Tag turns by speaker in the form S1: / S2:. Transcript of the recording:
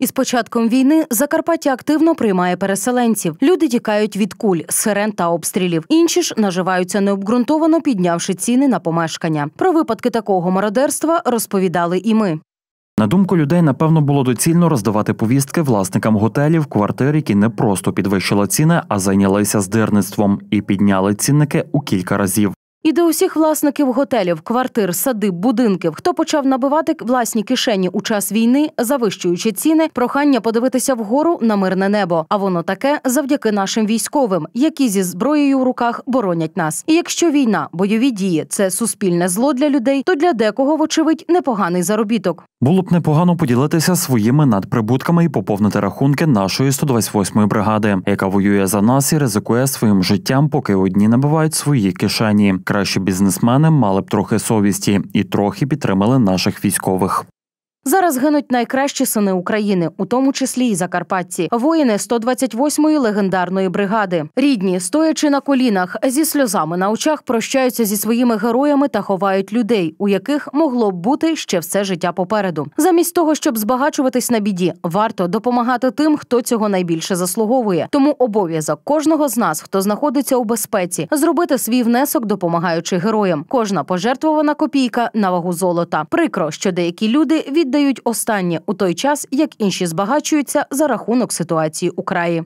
S1: Із початком війни Закарпаття активно приймає переселенців. Люди тікають від куль, сирен та обстрілів. Інші ж наживаються необґрунтовано, піднявши ціни на помешкання. Про випадки такого мародерства розповідали і ми.
S2: На думку людей, напевно, було доцільно роздавати повістки власникам готелів, квартир, які не просто підвищили ціни, а зайнялися здирництвом і підняли цінники у кілька разів.
S1: І до усіх власників готелів, квартир, садиб, будинків, хто почав набивати власні кишені у час війни, завищуючи ціни, прохання подивитися вгору на мирне небо. А воно таке завдяки нашим військовим, які зі зброєю в руках боронять нас. І якщо війна, бойові дії це суспільне зло для людей, то для декого, вочевидь, непоганий заробіток.
S2: Було б непогано поділитися своїми надприбутками і поповнити рахунки нашої 128-ї бригади, яка воює за нас і ризикує своїм життям, поки одні набивають свої кишені краще бізнесмени мали б трохи совісті і трохи підтримали наших військових.
S1: Зараз гинуть найкращі сини України, у тому числі і Закарпатці, воїни 128-ї легендарної бригади. Рідні, стоячи на колінах, зі сльозами на очах прощаються зі своїми героями та ховають людей, у яких могло б бути ще все життя попереду. Замість того, щоб збагачуватись на біді, варто допомагати тим, хто цього найбільше заслуговує. Тому обов'язок кожного з нас, хто знаходиться у безпеці, зробити свій внесок, допомагаючи героям. Кожна пожертвована копійка на вагу золота. Прикро, що деякі люди від віддають останнє у той час, як інші збагачуються за рахунок ситуації у краї.